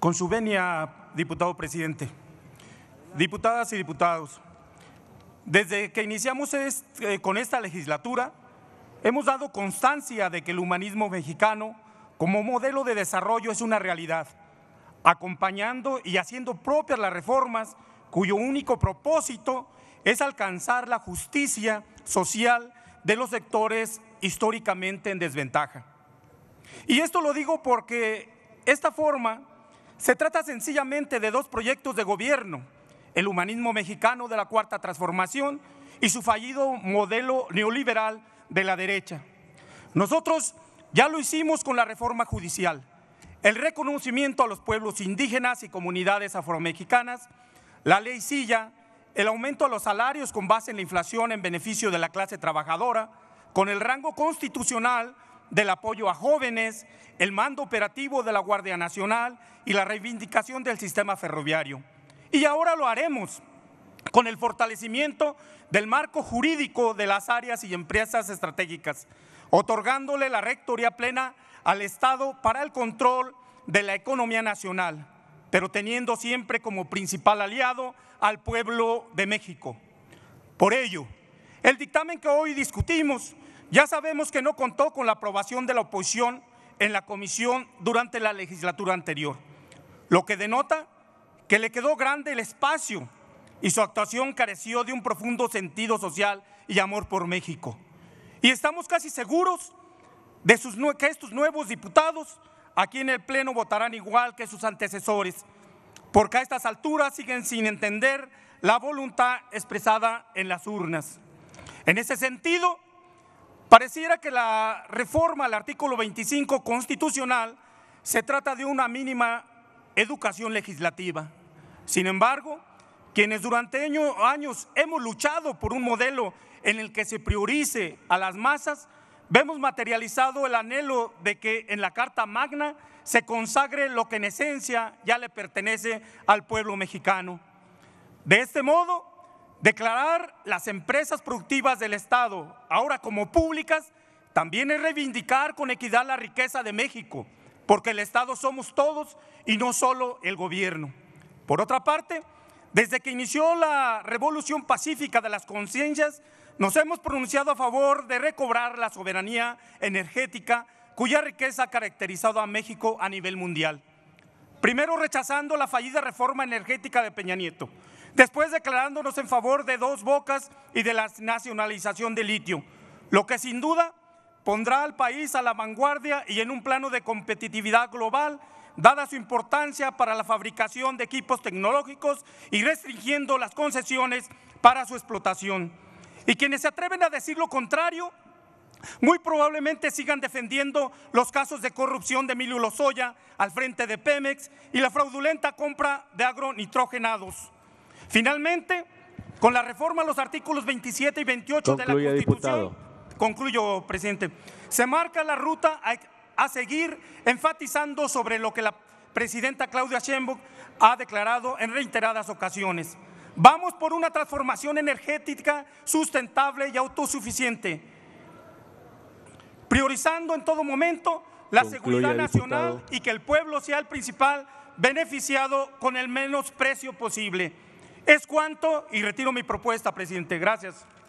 Con su venia, diputado presidente, diputadas y diputados, desde que iniciamos eh, con esta legislatura, hemos dado constancia de que el humanismo mexicano como modelo de desarrollo es una realidad, acompañando y haciendo propias las reformas cuyo único propósito es alcanzar la justicia social de los sectores históricamente en desventaja. Y esto lo digo porque esta forma se trata sencillamente de dos proyectos de gobierno, el humanismo mexicano de la Cuarta Transformación y su fallido modelo neoliberal de la derecha. Nosotros ya lo hicimos con la reforma judicial, el reconocimiento a los pueblos indígenas y comunidades afromexicanas, la ley Silla, el aumento a los salarios con base en la inflación en beneficio de la clase trabajadora, con el rango constitucional del apoyo a jóvenes, el mando operativo de la Guardia Nacional y la reivindicación del sistema ferroviario. Y ahora lo haremos con el fortalecimiento del marco jurídico de las áreas y empresas estratégicas, otorgándole la rectoría plena al Estado para el control de la economía nacional, pero teniendo siempre como principal aliado al pueblo de México. Por ello, el dictamen que hoy discutimos ya sabemos que no contó con la aprobación de la oposición en la comisión durante la legislatura anterior, lo que denota que le quedó grande el espacio y su actuación careció de un profundo sentido social y amor por México. Y estamos casi seguros de que estos nuevos diputados aquí en el Pleno votarán igual que sus antecesores, porque a estas alturas siguen sin entender la voluntad expresada en las urnas. En ese sentido, Pareciera que la reforma al artículo 25 constitucional se trata de una mínima educación legislativa. Sin embargo, quienes durante años hemos luchado por un modelo en el que se priorice a las masas, vemos materializado el anhelo de que en la Carta Magna se consagre lo que en esencia ya le pertenece al pueblo mexicano. De este modo, Declarar las empresas productivas del Estado ahora como públicas también es reivindicar con equidad la riqueza de México, porque el Estado somos todos y no solo el gobierno. Por otra parte, desde que inició la revolución pacífica de las conciencias, nos hemos pronunciado a favor de recobrar la soberanía energética cuya riqueza ha caracterizado a México a nivel mundial. Primero rechazando la fallida reforma energética de Peña Nieto, después declarándonos en favor de dos bocas y de la nacionalización de litio, lo que sin duda pondrá al país a la vanguardia y en un plano de competitividad global, dada su importancia para la fabricación de equipos tecnológicos y restringiendo las concesiones para su explotación. Y quienes se atreven a decir lo contrario, muy probablemente sigan defendiendo los casos de corrupción de Emilio Lozoya al frente de Pemex y la fraudulenta compra de agronitrogenados. Finalmente, con la reforma a los artículos 27 y 28 de la Constitución, concluyo, presidente, se marca la ruta a, seguir enfatizando sobre lo que la presidenta Claudia Sheinbaum ha declarado en reiteradas ocasiones. Vamos por una transformación energética sustentable y autosuficiente, priorizando en todo momento la seguridad nacional y que el pueblo sea el principal beneficiado con el menos precio posible. ¿Es cuánto? Y retiro mi propuesta, presidente. Gracias.